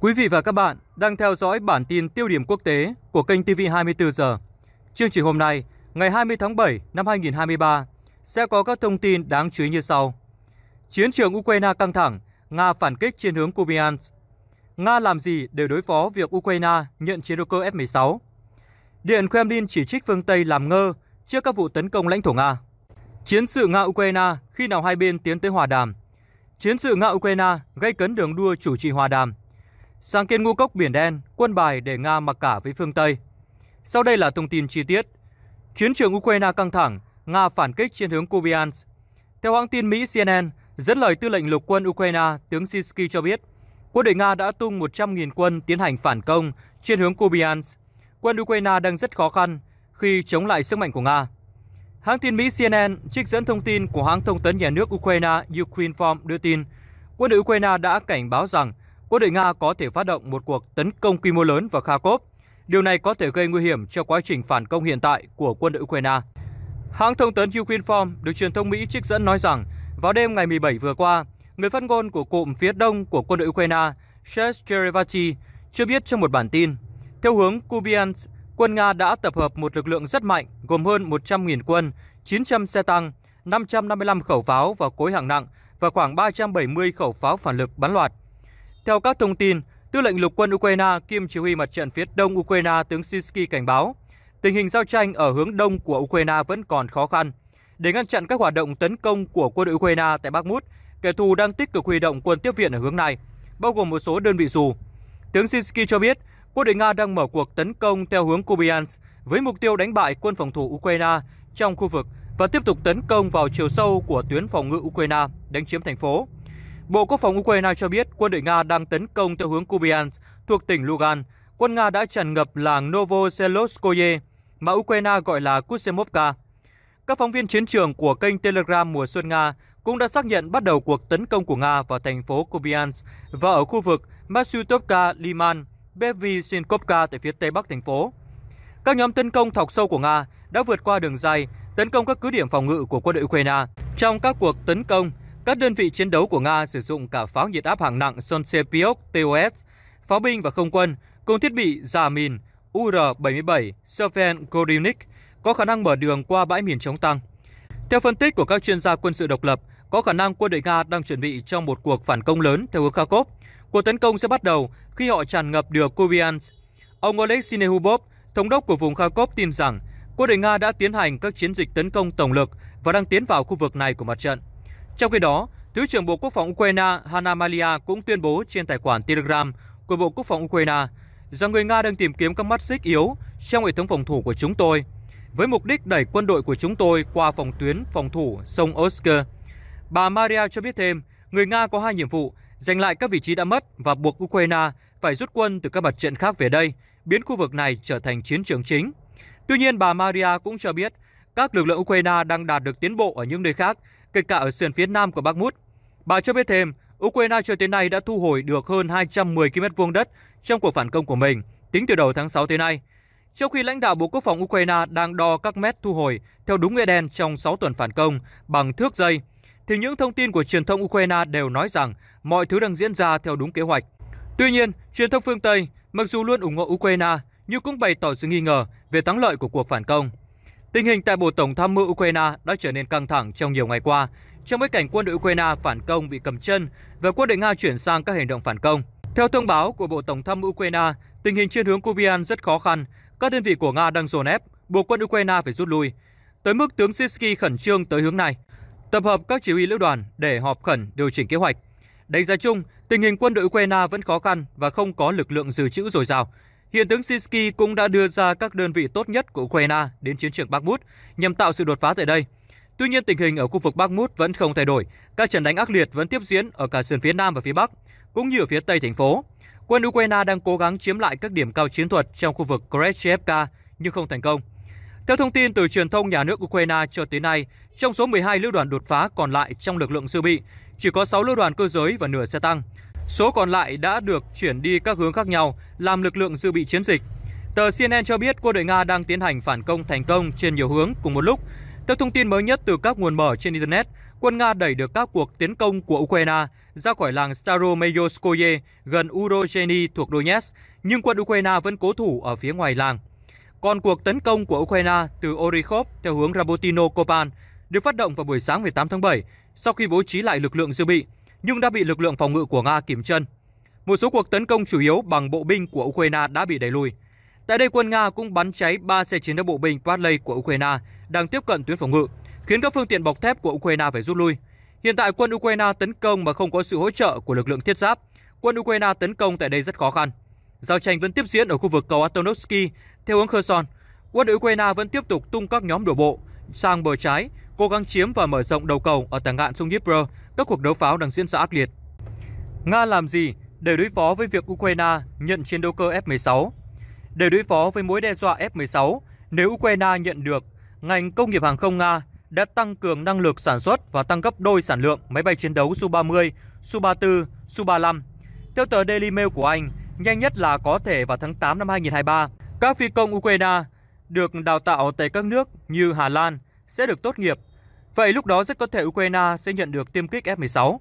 Quý vị và các bạn đang theo dõi bản tin tiêu điểm quốc tế của kênh TV24 giờ. Chương trình hôm nay, ngày 20 tháng 7 năm 2023, sẽ có các thông tin đáng chú ý như sau. Chiến trường Ukraine căng thẳng, Nga phản kích trên hướng Kupiansk. Nga làm gì để đối phó việc Ukraine nhận chiến đấu cơ F-16? Điện Kremlin chỉ trích phương Tây làm ngơ trước các vụ tấn công lãnh thổ Nga. Chiến sự Nga-Ukraine khi nào hai bên tiến tới hòa đàm? Chiến sự Nga-Ukraine gây cấn đường đua chủ trì hòa đàm – Sáng kiến ngũ cốc biển đen, quân bài để Nga mặc cả với phương Tây. Sau đây là thông tin chi tiết. Chiến trường Ukraine căng thẳng, Nga phản kích trên hướng Kupiansk. Theo hãng tin Mỹ CNN, dẫn lời tư lệnh lục quân Ukraine, tướng Sisky cho biết, quân đội Nga đã tung 100.000 quân tiến hành phản công trên hướng Kupiansk. Quân Ukraine đang rất khó khăn khi chống lại sức mạnh của Nga. Hãng tin Mỹ CNN trích dẫn thông tin của hãng thông tấn nhà nước Ukraine Ukrainform đưa tin, quân đội Ukraine đã cảnh báo rằng quân đội Nga có thể phát động một cuộc tấn công quy mô lớn vào Kharkov. Điều này có thể gây nguy hiểm cho quá trình phản công hiện tại của quân đội Ukraine. Hãng thông tấn Ukrinform được truyền thông Mỹ trích dẫn nói rằng, vào đêm ngày 17 vừa qua, người phát ngôn của cụm phía đông của quân đội Ukraine, Shesh Cherevati, cho biết trong một bản tin, theo hướng Kubiansk, quân Nga đã tập hợp một lực lượng rất mạnh gồm hơn 100.000 quân, 900 xe tăng, 555 khẩu pháo và cối hạng nặng và khoảng 370 khẩu pháo phản lực bắn loạt – theo các thông tin, Tư lệnh lục quân Ukraine kiêm chỉ huy mặt trận phía đông Ukraine tướng Siski cảnh báo, tình hình giao tranh ở hướng đông của Ukraine vẫn còn khó khăn. Để ngăn chặn các hoạt động tấn công của quân đội Ukraine tại Bakhmut, kẻ thù đang tích cực huy động quân tiếp viện ở hướng này, bao gồm một số đơn vị dù. Tướng Siski cho biết, quân đội Nga đang mở cuộc tấn công theo hướng Kupiansk với mục tiêu đánh bại quân phòng thủ Ukraine trong khu vực và tiếp tục tấn công vào chiều sâu của tuyến phòng ngự Ukraine đánh chiếm thành phố. Bộ Quốc phòng Ukraine cho biết quân đội Nga đang tấn công theo hướng Kupiansk thuộc tỉnh Lugan. Quân Nga đã tràn ngập làng Novoseloskoye mà Ukraine gọi là Kusemovka. Các phóng viên chiến trường của kênh Telegram Mùa Xuân Nga cũng đã xác nhận bắt đầu cuộc tấn công của Nga vào thành phố Kupiansk và ở khu vực Masyutovka, Liman, Bevysinkovka tại phía tây bắc thành phố. Các nhóm tấn công thọc sâu của Nga đã vượt qua đường dây, tấn công các cứ điểm phòng ngự của quân đội Ukraine. Trong các cuộc tấn công, các đơn vị chiến đấu của Nga sử dụng cả pháo nhiệt áp hạng nặng Sonsepiok TOS, pháo binh và không quân, cùng thiết bị giả mìn UR-77 Seven Korynik có khả năng mở đường qua bãi mìn chống tăng. Theo phân tích của các chuyên gia quân sự độc lập, có khả năng quân đội Nga đang chuẩn bị cho một cuộc phản công lớn theo hướng Kharkov. Cuộc tấn công sẽ bắt đầu khi họ tràn ngập được Kupiansk. Ông Oleg Sinehubov, thống đốc của vùng Kharkov tin rằng quân đội Nga đã tiến hành các chiến dịch tấn công tổng lực và đang tiến vào khu vực này của mặt trận. Trong khi đó, Thứ trưởng Bộ Quốc phòng Ukraine Hanna Malia cũng tuyên bố trên tài khoản Telegram của Bộ Quốc phòng Ukraine rằng người Nga đang tìm kiếm các mắt xích yếu trong hệ thống phòng thủ của chúng tôi với mục đích đẩy quân đội của chúng tôi qua phòng tuyến phòng thủ sông Osker. Bà Maria cho biết thêm, người Nga có hai nhiệm vụ, giành lại các vị trí đã mất và buộc Ukraine phải rút quân từ các mặt trận khác về đây, biến khu vực này trở thành chiến trường chính. Tuy nhiên, bà Maria cũng cho biết, các lực lượng Ukraine đang đạt được tiến bộ ở những nơi khác kể cả ở sườn phía nam của Bakhmut. Bà cho biết thêm, Ukraine cho tới nay đã thu hồi được hơn 210 km vuông đất trong cuộc phản công của mình tính từ đầu tháng 6 tới nay. Trong khi lãnh đạo Bộ Quốc phòng Ukraine đang đo các mét thu hồi theo đúng nghĩa đen trong 6 tuần phản công bằng thước dây, thì những thông tin của truyền thông Ukraine đều nói rằng mọi thứ đang diễn ra theo đúng kế hoạch. Tuy nhiên, truyền thông phương Tây, mặc dù luôn ủng hộ Ukraine, nhưng cũng bày tỏ sự nghi ngờ về thắng lợi của cuộc phản công. Tình hình tại Bộ Tổng tham mưu Ukraine đã trở nên căng thẳng trong nhiều ngày qua, trong bối cảnh quân đội Ukraine phản công bị cầm chân và quân đội Nga chuyển sang các hành động phản công. Theo thông báo của Bộ Tổng tham mưu Ukraine, tình hình trên hướng Kubian rất khó khăn. Các đơn vị của Nga đang dồn ép, buộc quân Ukraine phải rút lui. Tới mức tướng Sisky khẩn trương tới hướng này, tập hợp các chỉ huy lữ đoàn để họp khẩn điều chỉnh kế hoạch. Đánh giá chung, tình hình quân đội Ukraine vẫn khó khăn và không có lực lượng dự trữ dồi dào, Hiện tướng Sinsky cũng đã đưa ra các đơn vị tốt nhất của Ukraine đến chiến trường Bakhmut nhằm tạo sự đột phá tại đây. Tuy nhiên, tình hình ở khu vực Bakhmut vẫn không thay đổi. Các trận đánh ác liệt vẫn tiếp diễn ở cả sườn phía Nam và phía Bắc, cũng như ở phía Tây thành phố. Quân Ukraine đang cố gắng chiếm lại các điểm cao chiến thuật trong khu vực Kreshevka nhưng không thành công. Theo thông tin từ truyền thông nhà nước Ukraine cho tới nay, trong số 12 lữ đoàn đột phá còn lại trong lực lượng dự bị, chỉ có 6 lữ đoàn cơ giới và nửa xe tăng. Số còn lại đã được chuyển đi các hướng khác nhau, làm lực lượng dự bị chiến dịch. Tờ CNN cho biết quân đội Nga đang tiến hành phản công thành công trên nhiều hướng cùng một lúc. Theo thông tin mới nhất từ các nguồn mở trên Internet, quân Nga đẩy được các cuộc tiến công của Ukraine ra khỏi làng Staromayorskoye gần Urozheny thuộc Donetsk, nhưng quân Ukraine vẫn cố thủ ở phía ngoài làng. Còn cuộc tấn công của Ukraine từ Orikhov theo hướng Rabotino-Kopan được phát động vào buổi sáng 18 tháng 7 sau khi bố trí lại lực lượng dự bị nhưng đã bị lực lượng phòng ngự của Nga kiểm chân. Một số cuộc tấn công chủ yếu bằng bộ binh của Ukraine đã bị đẩy lùi. Tại đây, quân Nga cũng bắn cháy 3 xe chiến đấu bộ binh Bradley của Ukraine đang tiếp cận tuyến phòng ngự, khiến các phương tiện bọc thép của Ukraine phải rút lui. Hiện tại, quân Ukraine tấn công mà không có sự hỗ trợ của lực lượng thiết giáp. Quân Ukraine tấn công tại đây rất khó khăn. Giao tranh vẫn tiếp diễn ở khu vực cầu Antonovsky theo hướng Kherson. Quân Ukraine vẫn tiếp tục tung các nhóm đổ bộ sang bờ trái, cố gắng chiếm và mở rộng đầu cầu ở tà ngạn sông Dnipro, các cuộc đấu pháo đang diễn ra ác liệt. Nga làm gì để đối phó với việc Ukraine nhận chiến đấu cơ F-16? Để đối phó với mối đe dọa F-16, nếu Ukraine nhận được, ngành công nghiệp hàng không Nga đã tăng cường năng lực sản xuất và tăng gấp đôi sản lượng máy bay chiến đấu Su-30, Su-34, Su-35. Theo tờ Daily Mail của Anh, nhanh nhất là có thể vào tháng 8 năm 2023, các phi công Ukraine được đào tạo tại các nước như Hà Lan sẽ được tốt nghiệp Vậy lúc đó rất có thể Ukraine sẽ nhận được tiêm kích F-16.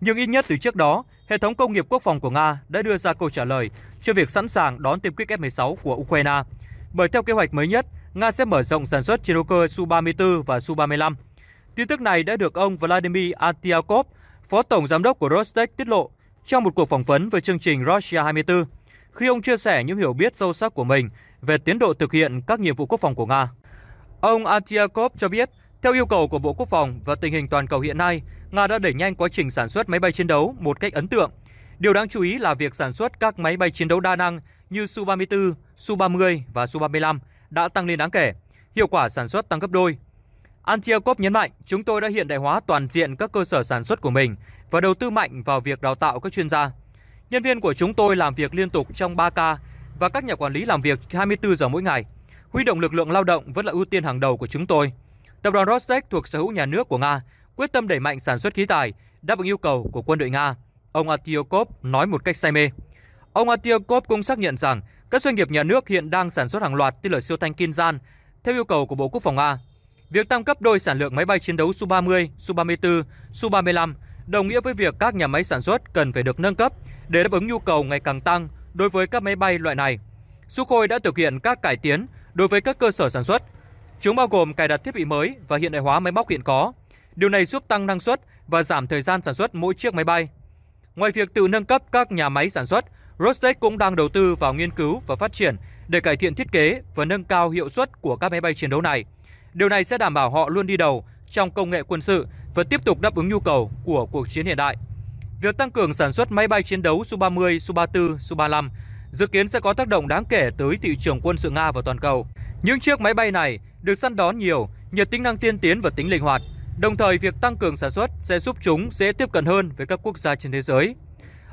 Nhưng ít nhất từ trước đó, hệ thống công nghiệp quốc phòng của Nga đã đưa ra câu trả lời cho việc sẵn sàng đón tiêm kích F-16 của Ukraine. Bởi theo kế hoạch mới nhất, Nga sẽ mở rộng sản xuất chiến đấu cơ Su-34 và Su-35. Tin tức này đã được ông Vladimir Antiakov, phó tổng giám đốc của Rostec tiết lộ trong một cuộc phỏng vấn với chương trình Russia 24, khi ông chia sẻ những hiểu biết sâu sắc của mình về tiến độ thực hiện các nhiệm vụ quốc phòng của Nga. Ông Antiakov cho biết theo yêu cầu của Bộ Quốc phòng và tình hình toàn cầu hiện nay, Nga đã đẩy nhanh quá trình sản xuất máy bay chiến đấu một cách ấn tượng. Điều đáng chú ý là việc sản xuất các máy bay chiến đấu đa năng như Su-34, Su-30 và Su-35 đã tăng lên đáng kể, hiệu quả sản xuất tăng gấp đôi. Antiakov nhấn mạnh, chúng tôi đã hiện đại hóa toàn diện các cơ sở sản xuất của mình và đầu tư mạnh vào việc đào tạo các chuyên gia. Nhân viên của chúng tôi làm việc liên tục trong 3 ca và các nhà quản lý làm việc 24 giờ mỗi ngày. Huy động lực lượng lao động vẫn là ưu tiên hàng đầu của chúng tôi – Tập đoàn Rostec thuộc sở hữu nhà nước của Nga quyết tâm đẩy mạnh sản xuất khí tài, đáp ứng yêu cầu của quân đội Nga, ông Atyokov nói một cách say mê. Ông Atyokov cũng xác nhận rằng các doanh nghiệp nhà nước hiện đang sản xuất hàng loạt tên lửa siêu thanh Kinzhan theo yêu cầu của Bộ Quốc phòng Nga. Việc tăng cấp đôi sản lượng máy bay chiến đấu Su-30, Su-34, Su-35 đồng nghĩa với việc các nhà máy sản xuất cần phải được nâng cấp để đáp ứng nhu cầu ngày càng tăng đối với các máy bay loại này. Sukhoi đã thực hiện các cải tiến đối với các cơ sở sản xuất, Chúng bao gồm cài đặt thiết bị mới và hiện đại hóa máy móc hiện có. Điều này giúp tăng năng suất và giảm thời gian sản xuất mỗi chiếc máy bay. Ngoài việc tự nâng cấp các nhà máy sản xuất, Rostec cũng đang đầu tư vào nghiên cứu và phát triển để cải thiện thiết kế và nâng cao hiệu suất của các máy bay chiến đấu này. Điều này sẽ đảm bảo họ luôn đi đầu trong công nghệ quân sự và tiếp tục đáp ứng nhu cầu của cuộc chiến hiện đại. Việc tăng cường sản xuất máy bay chiến đấu Su-30, Su-34, Su-35 dự kiến sẽ có tác động đáng kể tới thị trường quân sự Nga và toàn cầu. Những chiếc máy bay này được săn đón nhiều nhờ tính năng tiên tiến và tính linh hoạt. Đồng thời, việc tăng cường sản xuất sẽ giúp chúng dễ tiếp cận hơn với các quốc gia trên thế giới.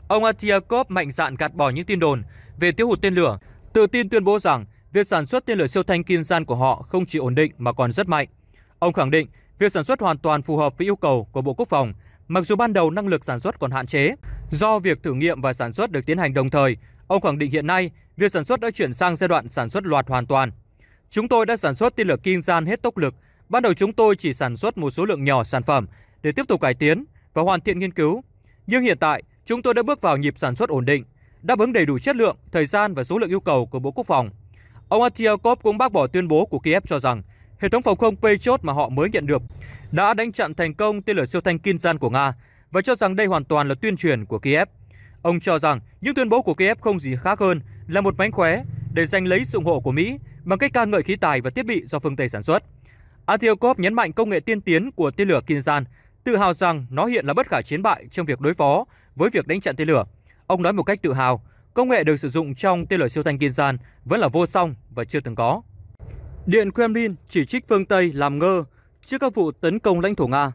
Ông Atiakov mạnh dạn gạt bỏ những tin đồn về tiêu hụt tên lửa, tự tin tuyên bố rằng việc sản xuất tên lửa siêu thanh kiên Kinzhan của họ không chỉ ổn định mà còn rất mạnh. Ông khẳng định việc sản xuất hoàn toàn phù hợp với yêu cầu của Bộ Quốc phòng, mặc dù ban đầu năng lực sản xuất còn hạn chế. Do việc thử nghiệm và sản xuất được tiến hành đồng thời, ông khẳng định hiện nay việc sản xuất đã chuyển sang giai đoạn sản xuất loạt hoàn toàn. Chúng tôi đã sản xuất tên lửa Kinzhan hết tốc lực. Ban đầu chúng tôi chỉ sản xuất một số lượng nhỏ sản phẩm để tiếp tục cải tiến và hoàn thiện nghiên cứu. Nhưng hiện tại, chúng tôi đã bước vào nhịp sản xuất ổn định, đáp ứng đầy đủ chất lượng, thời gian và số lượng yêu cầu của Bộ Quốc phòng. Ông Atiyakov cũng bác bỏ tuyên bố của Kiev cho rằng hệ thống phòng không Patriot mà họ mới nhận được đã đánh chặn thành công tên lửa siêu thanh Kinzhan của Nga và cho rằng đây hoàn toàn là tuyên truyền của Kiev. Ông cho rằng những tuyên bố của Kiev không gì khác hơn là một mánh khóe để giành lấy sự ủng hộ của Mỹ bằng cách ca ngợi khí tài và thiết bị do phương Tây sản xuất. Antiochop nhấn mạnh công nghệ tiên tiến của tên lửa Kinzhan, tự hào rằng nó hiện là bất khả chiến bại trong việc đối phó với việc đánh chặn tên lửa. Ông nói một cách tự hào, công nghệ được sử dụng trong tên lửa siêu thanh Kinzhan vẫn là vô song và chưa từng có. Điện Kremlin chỉ trích phương Tây làm ngơ trước các vụ tấn công lãnh thổ Nga.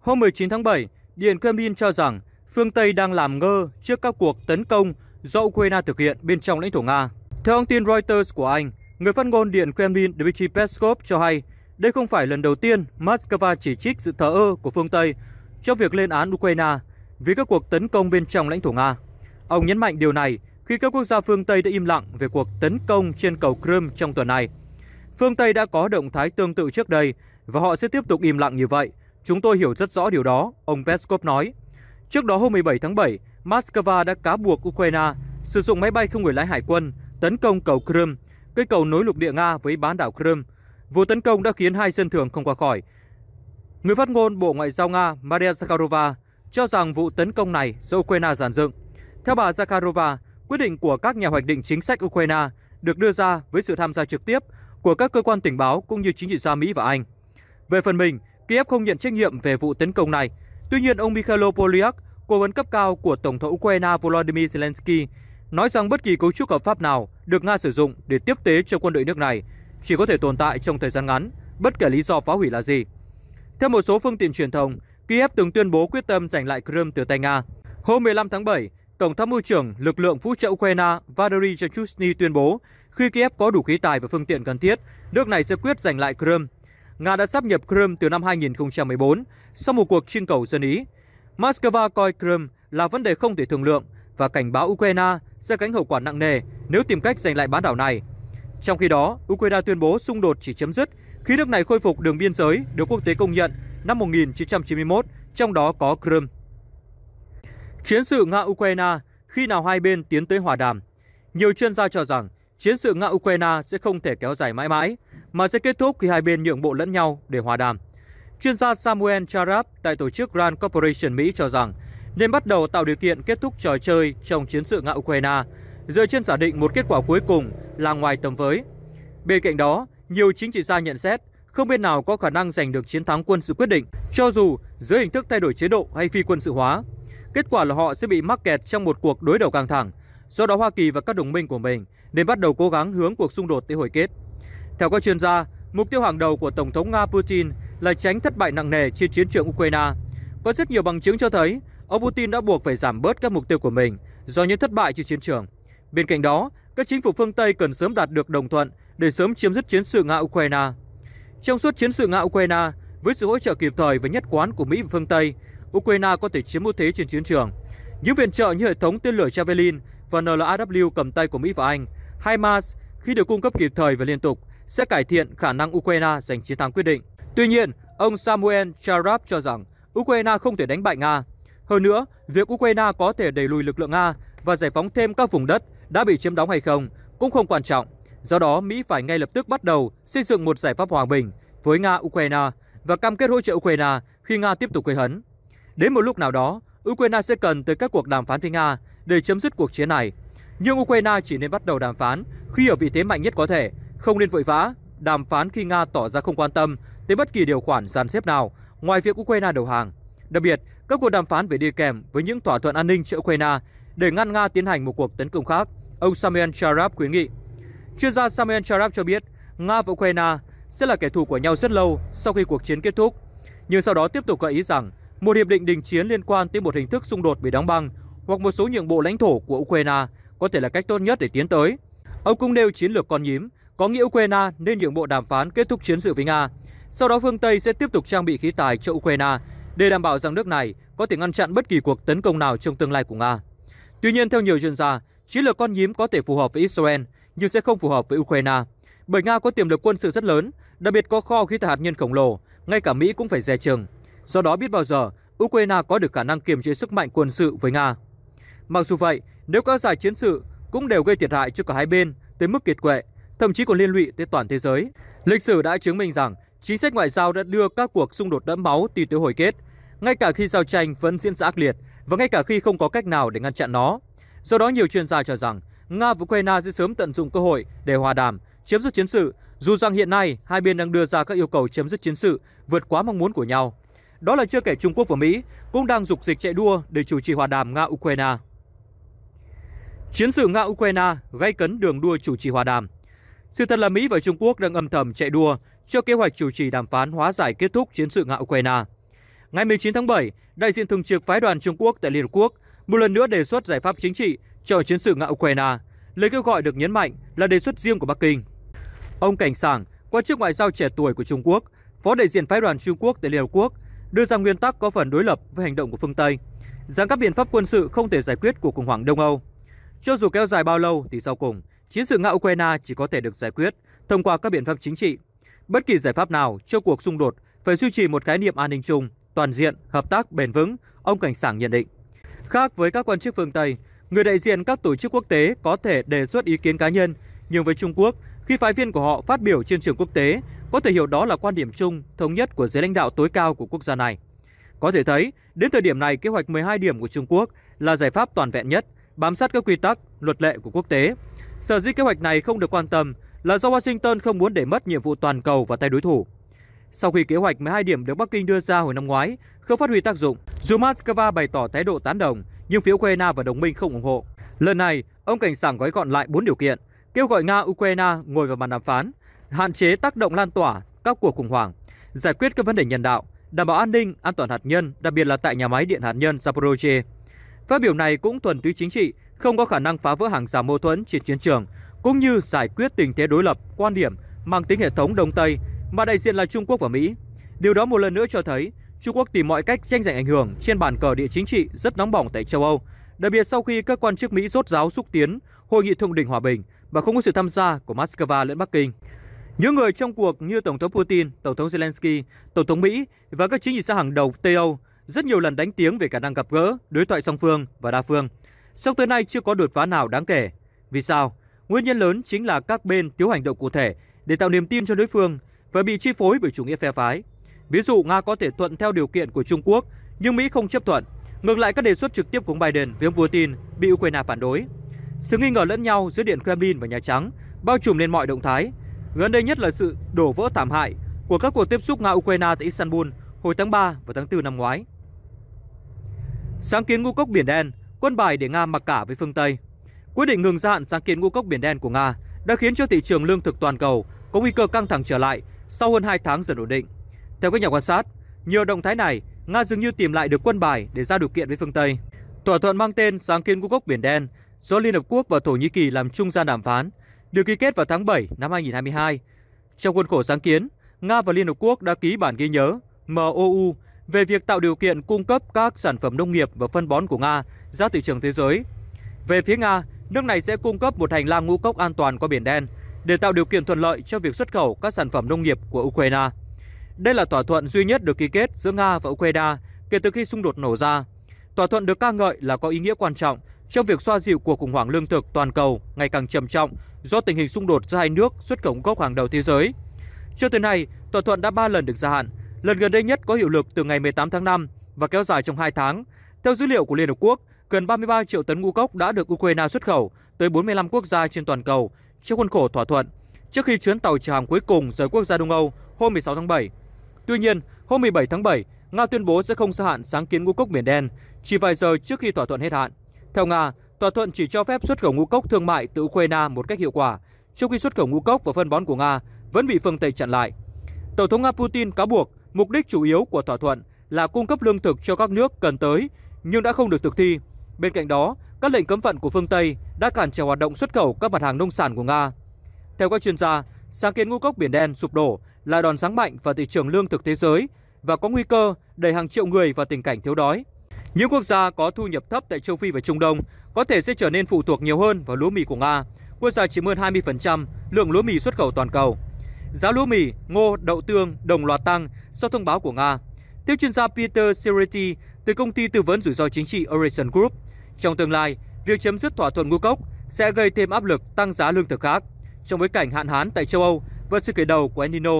Hôm 19 tháng 7, Điện Kremlin cho rằng phương Tây đang làm ngơ trước các cuộc tấn công do Ukraine thực hiện bên trong lãnh thổ Nga. Theo thông tin Reuters của Anh, Người phát ngôn Điện Kremlin Dmitry Peskov cho hay, đây không phải lần đầu tiên Moscow chỉ trích sự thờ ơ của phương Tây cho việc lên án Ukraine vì các cuộc tấn công bên trong lãnh thổ Nga. Ông nhấn mạnh điều này khi các quốc gia phương Tây đã im lặng về cuộc tấn công trên cầu Crimea trong tuần này. Phương Tây đã có động thái tương tự trước đây và họ sẽ tiếp tục im lặng như vậy. Chúng tôi hiểu rất rõ điều đó, ông Peskov nói. Trước đó hôm 17 tháng 7, Moscow đã cáo buộc Ukraine sử dụng máy bay không người lái hải quân tấn công cầu Crimea cây cầu nối lục địa Nga với bán đảo Crimea. Vụ tấn công đã khiến hai dân thường không qua khỏi. Người phát ngôn Bộ Ngoại giao Nga Maria Zakharova cho rằng vụ tấn công này do Ukraine giàn dựng. Theo bà Zakharova, quyết định của các nhà hoạch định chính sách Ukraine được đưa ra với sự tham gia trực tiếp của các cơ quan tình báo cũng như chính trị gia Mỹ và Anh. Về phần mình, Kiev không nhận trách nhiệm về vụ tấn công này. Tuy nhiên, ông Mikhailo Polyak, cố vấn cấp cao của Tổng thống Ukraine Volodymyr Zelensky, nói rằng bất kỳ cấu trúc hợp pháp nào được Nga sử dụng để tiếp tế cho quân đội nước này chỉ có thể tồn tại trong thời gian ngắn, bất kể lý do phá hủy là gì. Theo một số phương tiện truyền thông, Kiev từng tuyên bố quyết tâm giành lại Crimea từ tay Nga. Hôm 15 tháng 7, Tổng tham mưu trưởng lực lượng vũ trợ Ukraine Valery Chechusny tuyên bố khi Kiev có đủ khí tài và phương tiện cần thiết, nước này sẽ quyết giành lại Crimea. Nga đã sắp nhập Crimea từ năm 2014 sau một cuộc trưng cầu dân Ý. Moscow coi Crimea là vấn đề không thể thương lượng và cảnh báo Ukraine sẽ gánh hậu quả nặng nề nếu tìm cách giành lại bán đảo này. Trong khi đó, Ukraine tuyên bố xung đột chỉ chấm dứt khi nước này khôi phục đường biên giới được quốc tế công nhận năm 1991, trong đó có Crimea. Chiến sự Nga-Ukraine khi nào hai bên tiến tới hòa đàm? Nhiều chuyên gia cho rằng chiến sự Nga-Ukraine sẽ không thể kéo dài mãi mãi, mà sẽ kết thúc khi hai bên nhượng bộ lẫn nhau để hòa đàm. Chuyên gia Samuel Charab tại tổ chức Rand Corporation Mỹ cho rằng nên bắt đầu tạo điều kiện kết thúc trò chơi trong chiến sự ngạo Ukraine, dựa trên giả định một kết quả cuối cùng là ngoài tầm với. Bên cạnh đó, nhiều chính trị gia nhận xét không bên nào có khả năng giành được chiến thắng quân sự quyết định, cho dù dưới hình thức thay đổi chế độ hay phi quân sự hóa. Kết quả là họ sẽ bị mắc kẹt trong một cuộc đối đầu căng thẳng, do đó Hoa Kỳ và các đồng minh của mình nên bắt đầu cố gắng hướng cuộc xung đột tới hồi kết. Theo các chuyên gia, mục tiêu hàng đầu của Tổng thống Nga Putin là tránh thất bại nặng nề trên chiến trường Ukraine. Có rất nhiều bằng chứng cho thấy ông Putin đã buộc phải giảm bớt các mục tiêu của mình do những thất bại trên chiến trường. Bên cạnh đó, các chính phủ phương Tây cần sớm đạt được đồng thuận để sớm chấm dứt chiến sự Nga-Ukraine. Trong suốt chiến sự Nga-Ukraine, với sự hỗ trợ kịp thời và nhất quán của Mỹ và phương Tây, Ukraine có thể chiếm ưu thế trên chiến trường. Những viện trợ như hệ thống tên lửa Javelin và NLAW cầm tay của Mỹ và Anh, HIMARS khi được cung cấp kịp thời và liên tục sẽ cải thiện khả năng Ukraine giành chiến thắng quyết định. Tuy nhiên, ông Samuel Sharap cho rằng Ukraine không thể đánh bại Nga hơn nữa, việc Ukraine có thể đẩy lùi lực lượng Nga và giải phóng thêm các vùng đất đã bị chiếm đóng hay không cũng không quan trọng. Do đó, Mỹ phải ngay lập tức bắt đầu xây dựng một giải pháp hòa bình với Nga-Ukraine và cam kết hỗ trợ Ukraine khi Nga tiếp tục gây hấn. Đến một lúc nào đó, Ukraine sẽ cần tới các cuộc đàm phán với Nga để chấm dứt cuộc chiến này. Nhưng Ukraine chỉ nên bắt đầu đàm phán khi ở vị thế mạnh nhất có thể, không nên vội vã đàm phán khi Nga tỏ ra không quan tâm tới bất kỳ điều khoản dàn xếp nào ngoài việc Ukraine đầu hàng. Đặc biệt, các cuộc đàm phán phải đi kèm với những thỏa thuận an ninh cho Ukraine để ngăn Nga tiến hành một cuộc tấn công khác, ông Samuel Sharap khuyến nghị. Chuyên gia Samuel Sharap cho biết, Nga và Ukraine sẽ là kẻ thù của nhau rất lâu sau khi cuộc chiến kết thúc, nhưng sau đó tiếp tục gợi ý rằng một hiệp định đình chiến liên quan tới một hình thức xung đột bị đóng băng hoặc một số nhượng bộ lãnh thổ của Ukraine có thể là cách tốt nhất để tiến tới. Ông cũng nêu chiến lược con nhím, có nghĩa Ukraine nên nhượng bộ đàm phán kết thúc chiến sự với Nga. Sau đó phương Tây sẽ tiếp tục trang bị khí tài cho Ukraine để đảm bảo rằng nước này có thể ngăn chặn bất kỳ cuộc tấn công nào trong tương lai của Nga. Tuy nhiên, theo nhiều chuyên gia, chiến lược con nhím có thể phù hợp với Israel nhưng sẽ không phù hợp với Ukraine, bởi Nga có tiềm lực quân sự rất lớn, đặc biệt có kho khí thải hạt nhân khổng lồ, ngay cả Mỹ cũng phải dè chừng. Do đó biết bao giờ Ukraine có được khả năng kiềm chế sức mạnh quân sự với Nga. Mặc dù vậy, nếu các giải chiến sự cũng đều gây thiệt hại cho cả hai bên tới mức kiệt quệ, thậm chí còn liên lụy tới toàn thế giới. Lịch sử đã chứng minh rằng chính sách ngoại giao đã đưa các cuộc xung đột đẫm máu đi tới hồi kết ngay cả khi giao tranh vẫn diễn ra ác liệt và ngay cả khi không có cách nào để ngăn chặn nó. Do đó, nhiều chuyên gia cho rằng Nga và Ukraine sẽ sớm tận dụng cơ hội để hòa đàm, chấm dứt chiến sự, dù rằng hiện nay hai bên đang đưa ra các yêu cầu chấm dứt chiến sự vượt quá mong muốn của nhau. Đó là chưa kể Trung Quốc và Mỹ cũng đang dục dịch chạy đua để chủ trì hòa đàm Nga-Ukraine. Chiến sự Nga-Ukraine gây cấn đường đua chủ trì hòa đàm. Sự thật là Mỹ và Trung Quốc đang âm thầm chạy đua cho kế hoạch chủ trì đàm phán hóa giải kết thúc chiến sự Nga-Ukraine. Ngày 19 tháng 7, đại diện thường trực phái đoàn Trung Quốc tại Liên Hợp Quốc một lần nữa đề xuất giải pháp chính trị cho chiến sự ngạo Ukraine. Lời kêu gọi được nhấn mạnh là đề xuất riêng của Bắc Kinh. Ông Cảnh Sảng, quan chức ngoại giao trẻ tuổi của Trung Quốc, phó đại diện phái đoàn Trung Quốc tại Liên Hợp Quốc, đưa ra nguyên tắc có phần đối lập với hành động của phương Tây, rằng các biện pháp quân sự không thể giải quyết cuộc khủng hoảng Đông Âu. Cho dù kéo dài bao lâu thì sau cùng, chiến sự ngạo Ukraine chỉ có thể được giải quyết thông qua các biện pháp chính trị. Bất kỳ giải pháp nào cho cuộc xung đột phải duy trì một khái niệm an ninh chung toàn diện, hợp tác bền vững, ông Cảnh Sảng nhận định. Khác với các quan chức phương Tây, người đại diện các tổ chức quốc tế có thể đề xuất ý kiến cá nhân, nhưng với Trung Quốc, khi phái viên của họ phát biểu trên trường quốc tế, có thể hiểu đó là quan điểm chung, thống nhất của giới lãnh đạo tối cao của quốc gia này. Có thể thấy, đến thời điểm này kế hoạch 12 điểm của Trung Quốc là giải pháp toàn vẹn nhất, bám sát các quy tắc, luật lệ của quốc tế. Sở dĩ kế hoạch này không được quan tâm là do Washington không muốn để mất nhiệm vụ toàn cầu và tay đối thủ sau khi kế hoạch 12 điểm được Bắc Kinh đưa ra hồi năm ngoái không phát huy tác dụng, dù Moscow bày tỏ thái độ tán đồng, nhưng phía Ukraine và đồng minh không ủng hộ. Lần này, ông Cảnh Sảng gói gọn lại 4 điều kiện, kêu gọi Nga-Ukraine ngồi vào bàn đàm phán, hạn chế tác động lan tỏa các cuộc khủng hoảng, giải quyết các vấn đề nhân đạo, đảm bảo an ninh, an toàn hạt nhân, đặc biệt là tại nhà máy điện hạt nhân Zaporozhye. Phát biểu này cũng thuần túy chính trị, không có khả năng phá vỡ hàng rào mâu thuẫn trên chiến trường, cũng như giải quyết tình thế đối lập, quan điểm mang tính hệ thống Đông Tây mà đại diện là Trung Quốc và Mỹ. Điều đó một lần nữa cho thấy Trung Quốc tìm mọi cách tranh giành ảnh hưởng trên bàn cờ địa chính trị rất nóng bỏng tại châu Âu, đặc biệt sau khi các quan chức Mỹ rốt ráo xúc tiến hội nghị thượng đỉnh hòa bình mà không có sự tham gia của Moscow lẫn Bắc Kinh. Những người trong cuộc như Tổng thống Putin, Tổng thống Zelensky, Tổng thống Mỹ và các chính trị gia hàng đầu Tây Âu rất nhiều lần đánh tiếng về khả năng gặp gỡ, đối thoại song phương và đa phương. Song tới nay chưa có đột phá nào đáng kể. Vì sao? Nguyên nhân lớn chính là các bên thiếu hành động cụ thể để tạo niềm tin cho đối phương và bị chi phối bởi chủ nghĩa phe phái. Ví dụ Nga có thể thuận theo điều kiện của Trung Quốc, nhưng Mỹ không chấp thuận. Ngược lại các đề xuất trực tiếp của ông Biden với ông Putin bị Ukraine phản đối. Sự nghi ngờ lẫn nhau giữa Điện Kremlin và Nhà Trắng bao trùm lên mọi động thái. Gần đây nhất là sự đổ vỡ thảm hại của các cuộc tiếp xúc Nga-Ukraine tại Istanbul hồi tháng 3 và tháng 4 năm ngoái. Sáng kiến ngũ cốc Biển Đen, quân bài để Nga mặc cả với phương Tây. Quyết định ngừng gia hạn sáng kiến ngũ cốc Biển Đen của Nga đã khiến cho thị trường lương thực toàn cầu có nguy cơ căng thẳng trở lại sau hơn 2 tháng dần ổn định. Theo các nhà quan sát, nhờ động thái này, Nga dường như tìm lại được quân bài để ra điều kiện với phương Tây. Thỏa thuận mang tên Sáng kiến ngũ cốc Biển Đen do Liên Hợp Quốc và Thổ Nhĩ Kỳ làm trung gian đàm phán, được ký kết vào tháng 7 năm 2022. Trong khuôn khổ sáng kiến, Nga và Liên Hợp Quốc đã ký bản ghi nhớ MOU về việc tạo điều kiện cung cấp các sản phẩm nông nghiệp và phân bón của Nga ra thị trường thế giới. Về phía Nga, nước này sẽ cung cấp một hành lang ngũ cốc an toàn qua Biển Đen – để tạo điều kiện thuận lợi cho việc xuất khẩu các sản phẩm nông nghiệp của Ukraine. Đây là thỏa thuận duy nhất được ký kết giữa Nga và Ukraine kể từ khi xung đột nổ ra. Thỏa thuận được ca ngợi là có ý nghĩa quan trọng trong việc xoa dịu cuộc khủng hoảng lương thực toàn cầu ngày càng trầm trọng do tình hình xung đột giữa hai nước xuất khẩu gốc hàng đầu thế giới. Cho tới nay, thỏa thuận đã 3 lần được gia hạn, lần gần đây nhất có hiệu lực từ ngày 18 tháng 5 và kéo dài trong 2 tháng. Theo dữ liệu của Liên Hợp Quốc, gần 33 triệu tấn ngũ cốc đã được Ukraine xuất khẩu tới 45 quốc gia trên toàn cầu, trong khuôn khổ thỏa thuận trước khi chuyến tàu chở hàng cuối cùng rời quốc gia Đông Âu hôm 16 tháng 7. Tuy nhiên, hôm 17 tháng 7, Nga tuyên bố sẽ không gia hạn sáng kiến ngũ cốc biển đen chỉ vài giờ trước khi thỏa thuận hết hạn. Theo Nga, thỏa thuận chỉ cho phép xuất khẩu ngũ cốc thương mại từ Ukraine một cách hiệu quả, trong khi xuất khẩu ngũ cốc và phân bón của Nga vẫn bị phương Tây chặn lại. Tổng thống Nga Putin cáo buộc mục đích chủ yếu của thỏa thuận là cung cấp lương thực cho các nước cần tới, nhưng đã không được thực thi. Bên cạnh đó, các lệnh cấm vận của phương Tây đã cản trở hoạt động xuất khẩu các mặt hàng nông sản của Nga. Theo các chuyên gia, sáng kiến ngũ cốc biển đen sụp đổ là đòn sáng mạnh vào thị trường lương thực thế giới và có nguy cơ đẩy hàng triệu người vào tình cảnh thiếu đói. Những quốc gia có thu nhập thấp tại châu Phi và Trung Đông có thể sẽ trở nên phụ thuộc nhiều hơn vào lúa mì của Nga, quốc gia chiếm hơn 20% lượng lúa mì xuất khẩu toàn cầu. Giá lúa mì, ngô, đậu tương đồng loạt tăng sau thông báo của Nga. Theo chuyên gia Peter Sireti từ công ty tư vấn rủi ro chính trị Orison Group, trong tương lai, việc chấm dứt thỏa thuận ngũ cốc sẽ gây thêm áp lực tăng giá lương thực khác trong bối cảnh hạn hán tại châu Âu và sự khởi đầu của El Nino.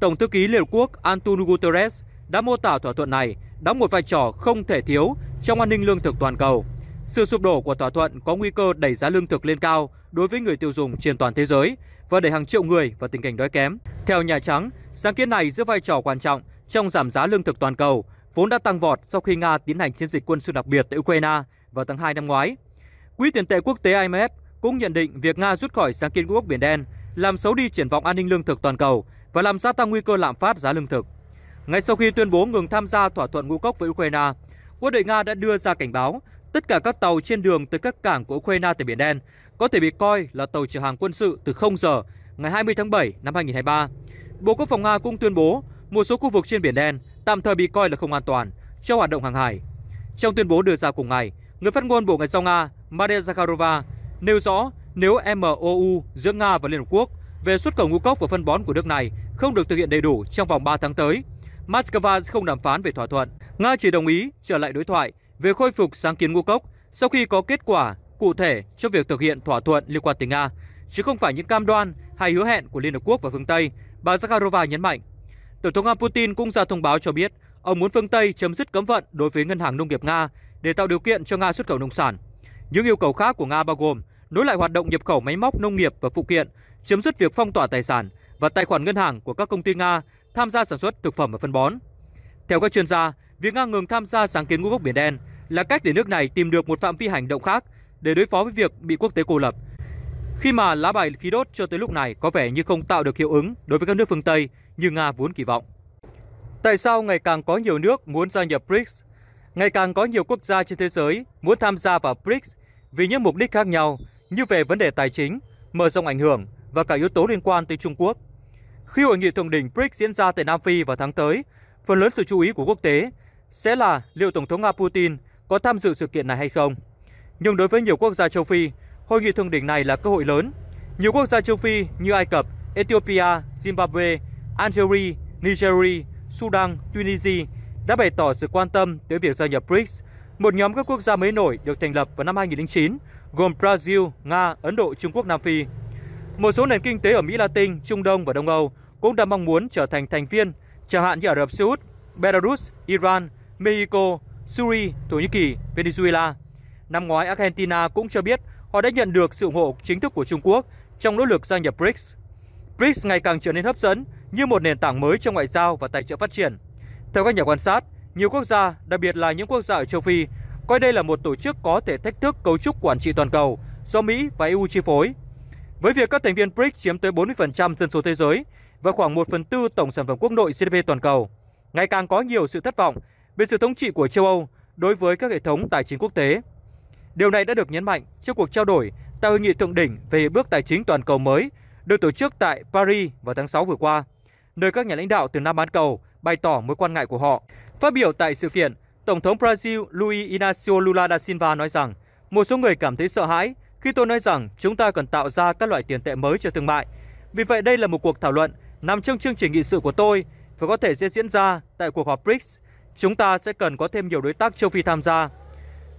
Tổng thư ký Liên Hợp Quốc Antonio Guterres đã mô tả thỏa thuận này đóng một vai trò không thể thiếu trong an ninh lương thực toàn cầu. Sự sụp đổ của thỏa thuận có nguy cơ đẩy giá lương thực lên cao đối với người tiêu dùng trên toàn thế giới và đẩy hàng triệu người vào tình cảnh đói kém. Theo Nhà Trắng, sáng kiến này giữ vai trò quan trọng trong giảm giá lương thực toàn cầu, vốn đã tăng vọt sau khi Nga tiến hành chiến dịch quân sự đặc biệt tại Ukraine vào tháng 2 năm ngoái. Quỹ tiền tệ quốc tế IMF cũng nhận định việc Nga rút khỏi sáng kiến quốc Biển Đen làm xấu đi triển vọng an ninh lương thực toàn cầu và làm gia tăng nguy cơ lạm phát giá lương thực. Ngay sau khi tuyên bố ngừng tham gia thỏa thuận ngũ cốc với Ukraine, quân đội Nga đã đưa ra cảnh báo tất cả các tàu trên đường tới các cảng của Ukraine tại Biển Đen có thể bị coi là tàu chở hàng quân sự từ 0 giờ ngày 20 tháng 7 năm 2023. Bộ Quốc phòng Nga cũng tuyên bố một số khu vực trên Biển Đen tạm thời bị coi là không an toàn cho hoạt động hàng hải. Trong tuyên bố đưa ra cùng ngày, Người phát ngôn Bộ Ngoại giao Nga Maria Zakharova nêu rõ nếu MOU giữa Nga và Liên Hợp Quốc về xuất khẩu ngũ cốc và phân bón của nước này không được thực hiện đầy đủ trong vòng 3 tháng tới, Moscow sẽ không đàm phán về thỏa thuận. Nga chỉ đồng ý trở lại đối thoại về khôi phục sáng kiến ngũ cốc sau khi có kết quả cụ thể cho việc thực hiện thỏa thuận liên quan tới Nga, chứ không phải những cam đoan hay hứa hẹn của Liên Hợp Quốc và phương Tây, bà Zakharova nhấn mạnh. Tổng thống Nga Putin cũng ra thông báo cho biết ông muốn phương Tây chấm dứt cấm vận đối với ngân hàng nông nghiệp Nga để tạo điều kiện cho Nga xuất khẩu nông sản. Những yêu cầu khác của Nga bao gồm nối lại hoạt động nhập khẩu máy móc nông nghiệp và phụ kiện, chấm dứt việc phong tỏa tài sản và tài khoản ngân hàng của các công ty Nga tham gia sản xuất thực phẩm và phân bón. Theo các chuyên gia, việc Nga ngừng tham gia sáng kiến ngũ cốc Biển Đen là cách để nước này tìm được một phạm vi hành động khác để đối phó với việc bị quốc tế cô lập. Khi mà lá bài khí đốt cho tới lúc này có vẻ như không tạo được hiệu ứng đối với các nước phương Tây như Nga vốn kỳ vọng. Tại sao ngày càng có nhiều nước muốn gia nhập BRICS Ngày càng có nhiều quốc gia trên thế giới muốn tham gia vào BRICS vì những mục đích khác nhau như về vấn đề tài chính, mở rộng ảnh hưởng và cả yếu tố liên quan tới Trung Quốc. Khi hội nghị thượng đỉnh BRICS diễn ra tại Nam Phi vào tháng tới, phần lớn sự chú ý của quốc tế sẽ là liệu Tổng thống Nga Putin có tham dự sự kiện này hay không. Nhưng đối với nhiều quốc gia châu Phi, hội nghị thượng đỉnh này là cơ hội lớn. Nhiều quốc gia châu Phi như Ai Cập, Ethiopia, Zimbabwe, Algeria, Nigeria, Sudan, Tunisia đã bày tỏ sự quan tâm tới việc gia nhập BRICS, một nhóm các quốc gia mới nổi được thành lập vào năm 2009, gồm Brazil, Nga, Ấn Độ, Trung Quốc, Nam Phi. Một số nền kinh tế ở Mỹ Latin, Trung Đông và Đông Âu cũng đã mong muốn trở thành thành viên, chẳng hạn như Ả Rập Xê Út, Belarus, Iran, Mexico, Syria, Thổ Nhĩ Kỳ, Venezuela. Năm ngoái, Argentina cũng cho biết họ đã nhận được sự ủng hộ chính thức của Trung Quốc trong nỗ lực gia nhập BRICS. BRICS ngày càng trở nên hấp dẫn như một nền tảng mới cho ngoại giao và tài trợ phát triển. Theo các nhà quan sát, nhiều quốc gia, đặc biệt là những quốc gia ở châu Phi, coi đây là một tổ chức có thể thách thức cấu trúc quản trị toàn cầu do Mỹ và EU chi phối. Với việc các thành viên BRICS chiếm tới 40% dân số thế giới và khoảng 1 phần tư tổng sản phẩm quốc nội GDP toàn cầu, ngày càng có nhiều sự thất vọng về sự thống trị của châu Âu đối với các hệ thống tài chính quốc tế. Điều này đã được nhấn mạnh trong cuộc trao đổi tại hội nghị thượng đỉnh về bước tài chính toàn cầu mới được tổ chức tại Paris vào tháng 6 vừa qua, nơi các nhà lãnh đạo từ Nam bán cầu bày tỏ mối quan ngại của họ. Phát biểu tại sự kiện, Tổng thống Brazil Luiz Inácio Lula da Silva nói rằng một số người cảm thấy sợ hãi khi tôi nói rằng chúng ta cần tạo ra các loại tiền tệ mới cho thương mại. Vì vậy đây là một cuộc thảo luận nằm trong chương trình nghị sự của tôi và có thể sẽ diễn ra tại cuộc họp BRICS. Chúng ta sẽ cần có thêm nhiều đối tác châu Phi tham gia.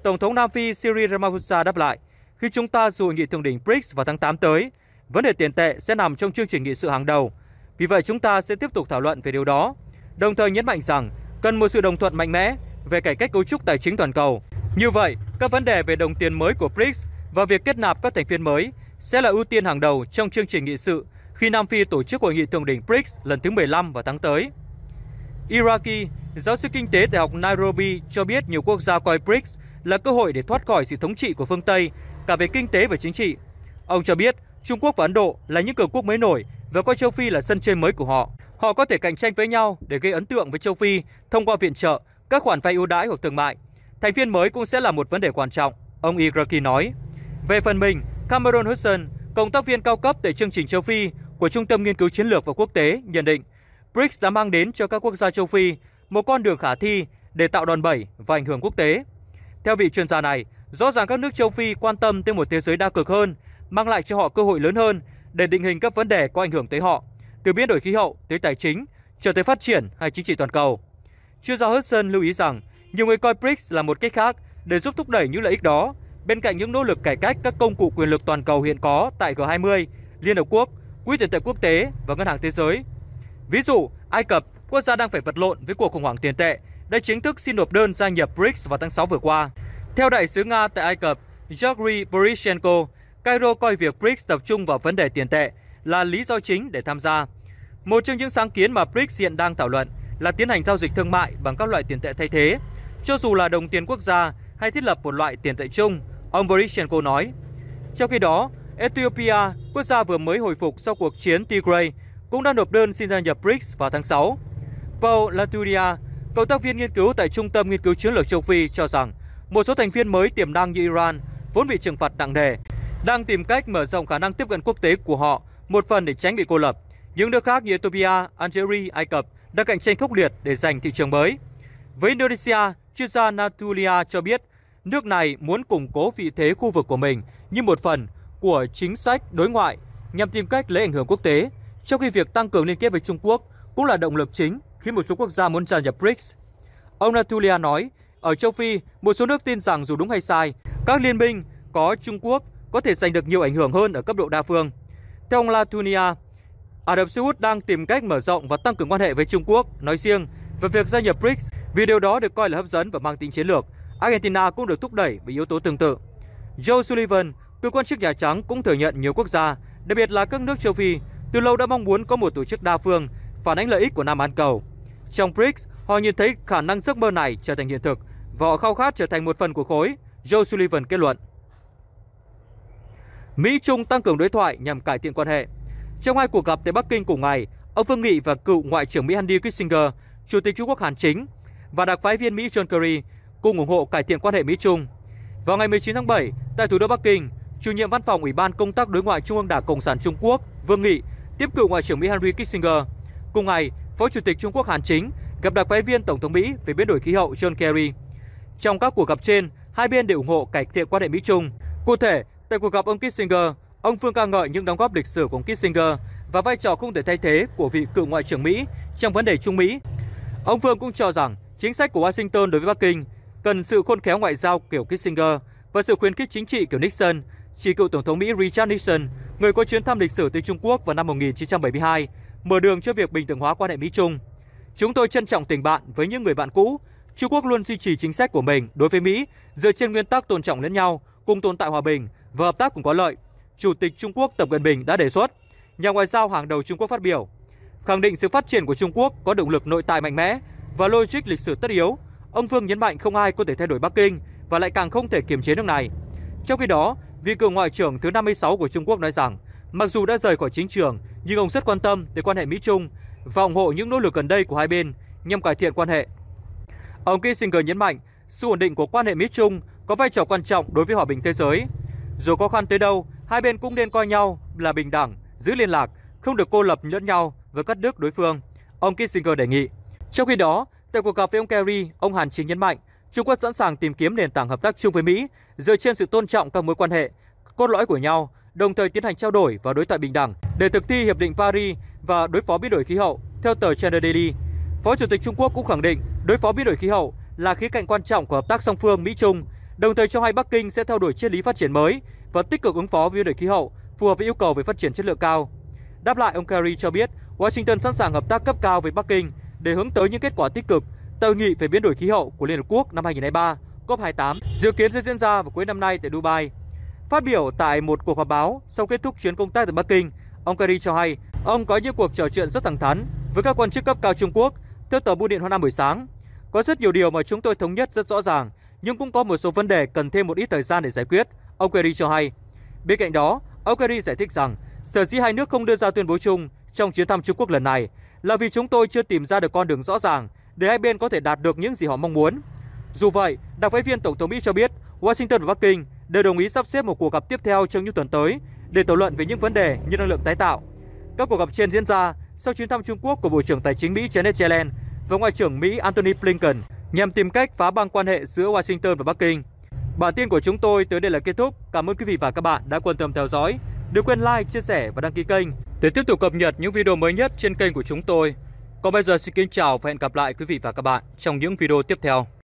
Tổng thống Nam Phi Cyril Ramaphosa đáp lại, khi chúng ta dự nghị thượng đỉnh BRICS vào tháng 8 tới, vấn đề tiền tệ sẽ nằm trong chương trình nghị sự hàng đầu. Vì vậy chúng ta sẽ tiếp tục thảo luận về điều đó đồng thời nhấn mạnh rằng cần một sự đồng thuận mạnh mẽ về cải cách cấu trúc tài chính toàn cầu. Như vậy, các vấn đề về đồng tiền mới của BRICS và việc kết nạp các thành viên mới sẽ là ưu tiên hàng đầu trong chương trình nghị sự khi Nam Phi tổ chức hội nghị thượng đỉnh BRICS lần thứ 15 vào tháng tới. Iraqi, giáo sư kinh tế Đại học Nairobi cho biết nhiều quốc gia coi BRICS là cơ hội để thoát khỏi sự thống trị của phương Tây, cả về kinh tế và chính trị. Ông cho biết Trung Quốc và Ấn Độ là những cường quốc mới nổi và coi châu Phi là sân chơi mới của họ. Họ có thể cạnh tranh với nhau để gây ấn tượng với châu Phi thông qua viện trợ, các khoản vay ưu đãi hoặc thương mại. Thành viên mới cũng sẽ là một vấn đề quan trọng, ông Igraki nói. Về phần mình, Cameron Hudson, cộng tác viên cao cấp tại chương trình châu Phi của Trung tâm Nghiên cứu Chiến lược và Quốc tế, nhận định BRICS đã mang đến cho các quốc gia châu Phi một con đường khả thi để tạo đòn bẩy và ảnh hưởng quốc tế. Theo vị chuyên gia này, rõ ràng các nước châu Phi quan tâm tới một thế giới đa cực hơn, mang lại cho họ cơ hội lớn hơn để định hình các vấn đề có ảnh hưởng tới họ – từ biến đổi khí hậu tới tài chính, trở tới phát triển hay chính trị toàn cầu. Chuyên gia Hudson lưu ý rằng, nhiều người coi BRICS là một cách khác để giúp thúc đẩy những lợi ích đó, bên cạnh những nỗ lực cải cách các công cụ quyền lực toàn cầu hiện có tại G20, Liên Hợp Quốc, Quỹ tiền tệ quốc tế và Ngân hàng Thế giới. Ví dụ, Ai Cập, quốc gia đang phải vật lộn với cuộc khủng hoảng tiền tệ, đã chính thức xin nộp đơn gia nhập BRICS vào tháng 6 vừa qua. Theo đại sứ Nga tại Ai Cập, Georgy Borishenko, Cairo coi việc BRICS tập trung vào vấn đề tiền tệ là lý do chính để tham gia. Một trong những sáng kiến mà BRICS hiện đang thảo luận là tiến hành giao dịch thương mại bằng các loại tiền tệ thay thế, cho dù là đồng tiền quốc gia hay thiết lập một loại tiền tệ chung, ông Borishenko nói. Trong khi đó, Ethiopia, quốc gia vừa mới hồi phục sau cuộc chiến Tigray, cũng đã nộp đơn xin gia nhập BRICS vào tháng 6. Paul Laturia, cộng tác viên nghiên cứu tại Trung tâm Nghiên cứu Chiến lược Châu Phi cho rằng một số thành viên mới tiềm năng như Iran, vốn bị trừng phạt nặng nề, đang tìm cách mở rộng khả năng tiếp cận quốc tế của họ một phần để tránh bị cô lập. Những nước khác như Ethiopia, Algeria, Ai Cập đã cạnh tranh khốc liệt để giành thị trường mới. Với Indonesia, chuyên gia Natulia cho biết nước này muốn củng cố vị thế khu vực của mình như một phần của chính sách đối ngoại nhằm tìm cách lấy ảnh hưởng quốc tế, trong khi việc tăng cường liên kết với Trung Quốc cũng là động lực chính khiến một số quốc gia muốn tràn nhập BRICS. Ông Natulia nói, ở châu Phi, một số nước tin rằng dù đúng hay sai, các liên minh có Trung Quốc có thể giành được nhiều ảnh hưởng hơn ở cấp độ đa phương. Theo ông Latunia, Ả Rập Xê Út đang tìm cách mở rộng và tăng cường quan hệ với Trung Quốc nói riêng về việc gia nhập BRICS vì điều đó được coi là hấp dẫn và mang tính chiến lược. Argentina cũng được thúc đẩy bởi yếu tố tương tự. Joe Sullivan, cựu quan chức Nhà Trắng cũng thừa nhận nhiều quốc gia, đặc biệt là các nước châu Phi, từ lâu đã mong muốn có một tổ chức đa phương phản ánh lợi ích của Nam Bán Cầu. Trong BRICS, họ nhìn thấy khả năng giấc mơ này trở thành hiện thực và họ khao khát trở thành một phần của khối, Joe Sullivan kết luận. Mỹ-Trung tăng cường đối thoại nhằm cải thiện quan hệ. Trong hai cuộc gặp tại Bắc Kinh cùng ngày, ông Vương Nghị và cựu Ngoại trưởng Mỹ Henry Kissinger, Chủ tịch Trung Quốc Hàn Chính và đặc phái viên Mỹ John Kerry cùng ủng hộ cải thiện quan hệ Mỹ-Trung. Vào ngày 19 tháng 7, tại thủ đô Bắc Kinh, chủ nhiệm văn phòng Ủy ban Công tác Đối ngoại Trung ương Đảng Cộng sản Trung Quốc Vương Nghị tiếp cựu Ngoại trưởng Mỹ Henry Kissinger. Cùng ngày, Phó Chủ tịch Trung Quốc Hàn Chính gặp đặc phái viên Tổng thống Mỹ về biến đổi khí hậu John Kerry. Trong các cuộc gặp trên, hai bên đều ủng hộ cải thiện quan hệ Mỹ-Trung. Cụ thể, Tại cuộc gặp ông Kissinger, ông Phương ca ngợi những đóng góp lịch sử của ông Kissinger và vai trò không thể thay thế của vị cựu ngoại trưởng Mỹ trong vấn đề Trung Mỹ. Ông Phương cũng cho rằng chính sách của Washington đối với Bắc Kinh cần sự khôn khéo ngoại giao kiểu Kissinger và sự khuyến khích chính trị kiểu Nixon, chỉ cựu Tổng thống Mỹ Richard Nixon, người có chuyến thăm lịch sử tới Trung Quốc vào năm 1972, mở đường cho việc bình thường hóa quan hệ Mỹ-Trung. Chúng tôi trân trọng tình bạn với những người bạn cũ. Trung Quốc luôn duy trì chính sách của mình đối với Mỹ dựa trên nguyên tắc tôn trọng lẫn nhau, cùng tồn tại hòa bình, và hợp tác cùng có lợi, Chủ tịch Trung Quốc Tập Cận Bình đã đề xuất. Nhà ngoại giao hàng đầu Trung Quốc phát biểu, khẳng định sự phát triển của Trung Quốc có động lực nội tại mạnh mẽ và logic lịch sử tất yếu. Ông Vương nhấn mạnh không ai có thể thay đổi Bắc Kinh và lại càng không thể kiềm chế nước này. Trong khi đó, vị cựu ngoại trưởng thứ 56 của Trung Quốc nói rằng, mặc dù đã rời khỏi chính trường, nhưng ông rất quan tâm tới quan hệ Mỹ-Trung và ủng hộ những nỗ lực gần đây của hai bên nhằm cải thiện quan hệ. Ông Kissinger nhấn mạnh, sự ổn định của quan hệ Mỹ-Trung có vai trò quan trọng đối với hòa bình thế giới – dù khó khăn tới đâu, hai bên cũng nên coi nhau là bình đẳng, giữ liên lạc, không được cô lập lẫn nhau và cắt đứt đối phương, ông Kissinger đề nghị. Trong khi đó, tại cuộc gặp với ông Kerry, ông Hàn Chính nhấn mạnh Trung Quốc sẵn sàng tìm kiếm nền tảng hợp tác chung với Mỹ dựa trên sự tôn trọng các mối quan hệ cốt lõi của nhau, đồng thời tiến hành trao đổi và đối thoại bình đẳng để thực thi hiệp định Paris và đối phó biến đổi khí hậu, theo tờ China Daily. Phó Chủ tịch Trung Quốc cũng khẳng định đối phó biến đổi khí hậu là khía cạnh quan trọng của hợp tác song phương Mỹ Trung Đồng thời cho hay Bắc Kinh sẽ theo đuổi triết lý phát triển mới và tích cực ứng phó với biến đổi khí hậu, phù hợp với yêu cầu về phát triển chất lượng cao. Đáp lại, ông Kerry cho biết Washington sẵn sàng hợp tác cấp cao với Bắc Kinh để hướng tới những kết quả tích cực tại hội nghị về biến đổi khí hậu của Liên Hợp Quốc năm 2023, COP28, dự kiến sẽ diễn ra vào cuối năm nay tại Dubai. Phát biểu tại một cuộc họp báo sau kết thúc chuyến công tác tại Bắc Kinh, ông Kerry cho hay ông có những cuộc trò chuyện rất thẳng thắn với các quan chức cấp cao Trung Quốc theo tờ Bưu điện Hoa Nam buổi sáng. Có rất nhiều điều mà chúng tôi thống nhất rất rõ ràng nhưng cũng có một số vấn đề cần thêm một ít thời gian để giải quyết, ông Kerry cho hay. Bên cạnh đó, ông Kerry giải thích rằng sở dĩ hai nước không đưa ra tuyên bố chung trong chuyến thăm Trung Quốc lần này là vì chúng tôi chưa tìm ra được con đường rõ ràng để hai bên có thể đạt được những gì họ mong muốn. Dù vậy, đặc phái viên Tổng thống Mỹ cho biết Washington và Bắc Kinh đều đồng ý sắp xếp một cuộc gặp tiếp theo trong những tuần tới để thảo luận về những vấn đề như năng lượng tái tạo. Các cuộc gặp trên diễn ra sau chuyến thăm Trung Quốc của Bộ trưởng Tài chính Mỹ Janet Yellen và Ngoại trưởng Mỹ Antony Blinken nhằm tìm cách phá băng quan hệ giữa Washington và Bắc Kinh. Bản tin của chúng tôi tới đây là kết thúc. Cảm ơn quý vị và các bạn đã quan tâm theo dõi. Đừng quên like, chia sẻ và đăng ký kênh để tiếp tục cập nhật những video mới nhất trên kênh của chúng tôi. Còn bây giờ xin kính chào và hẹn gặp lại quý vị và các bạn trong những video tiếp theo.